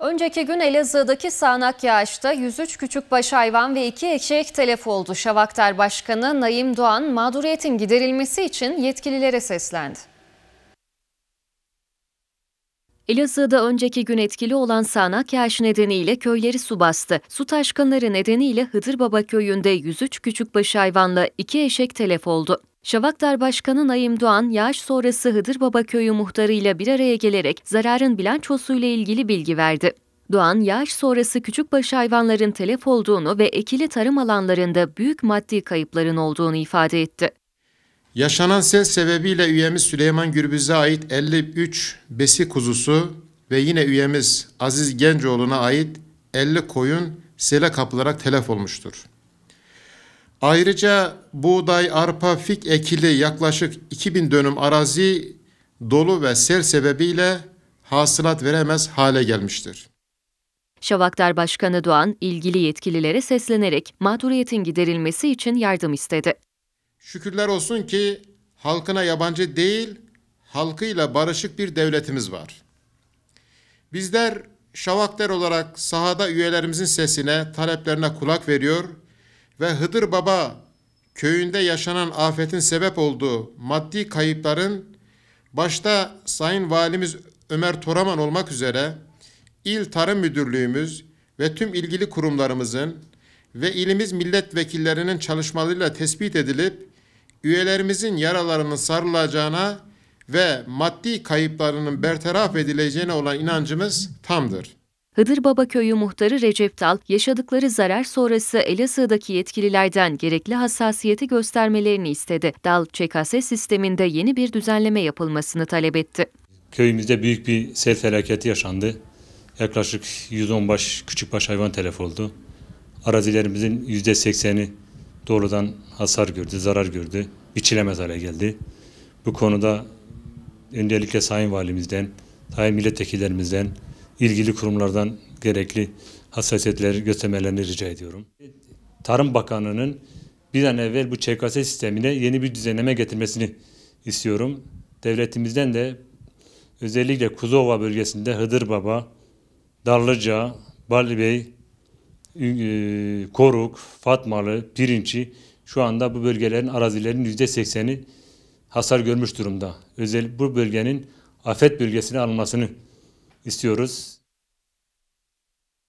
Önceki gün Elazığ'daki sağanak yağışta 103 küçükbaş hayvan ve 2 eşek telef oldu. Şavaktar Başkanı Naim Doğan mağduriyetin giderilmesi için yetkililere seslendi. Elazığ'da önceki gün etkili olan sağanak yağış nedeniyle köyleri su bastı. Su taşkınları nedeniyle Hıdırbaba köyünde 103 küçükbaş hayvanla 2 eşek telef oldu. Şavaktar Başkanı Naim Doğan, yağış sonrası Hıdır Baba Köyü muhtarıyla bir araya gelerek zararın bilançosuyla ilgili bilgi verdi. Doğan, yağış sonrası küçükbaş hayvanların telef olduğunu ve ekili tarım alanlarında büyük maddi kayıpların olduğunu ifade etti. Yaşanan sel sebebiyle üyemiz Süleyman Gürbüz'e ait 53 besi kuzusu ve yine üyemiz Aziz Gencoğlu'na ait 50 koyun sele kapılarak telef olmuştur. Ayrıca buğday, arpa, fik ekili yaklaşık 2000 dönüm arazi dolu ve sel sebebiyle hasılat veremez hale gelmiştir. Şavaklar Başkanı Doğan, ilgili yetkililere seslenerek mağduriyetin giderilmesi için yardım istedi. Şükürler olsun ki halkına yabancı değil, halkıyla barışık bir devletimiz var. Bizler Şavaktar olarak sahada üyelerimizin sesine, taleplerine kulak veriyor ve Hıdır Baba köyünde yaşanan afetin sebep olduğu maddi kayıpların başta Sayın Valimiz Ömer Toraman olmak üzere İl Tarım Müdürlüğümüz ve tüm ilgili kurumlarımızın ve ilimiz milletvekillerinin çalışmalarıyla tespit edilip üyelerimizin yaralarının sarılacağına ve maddi kayıplarının bertaraf edileceğine olan inancımız tamdır. Hıdır Baba Köyü muhtarı Recep Dal yaşadıkları zarar sonrası Elazığ'daki yetkililerden gerekli hassasiyeti göstermelerini istedi. Dal, ÇKS sisteminde yeni bir düzenleme yapılmasını talep etti. Köyümüzde büyük bir sel felaketi yaşandı. Yaklaşık 110 baş küçükbaş hayvan telef oldu. Arazilerimizin %80'i doğrudan hasar gördü, zarar gördü, biçilemez hale geldi. Bu konuda öncelikle Sayın Valimizden, Sayın Milletvekillerimizden, ilgili kurumlardan gerekli hassasiyetleri göstermelerini rica ediyorum. Tarım Bakanlığı'nın bir an evvel bu ÇKS sistemine yeni bir düzenleme getirmesini istiyorum. Devletimizden de özellikle Kuzova bölgesinde Hıdır Baba, Darlıca, Bali e, Koruk, Fatmalı, Pirinçi şu anda bu bölgelerin arazilerinin yüzde %80'i hasar görmüş durumda. Özel bu bölgenin afet bölgesine alınmasını istiyoruz.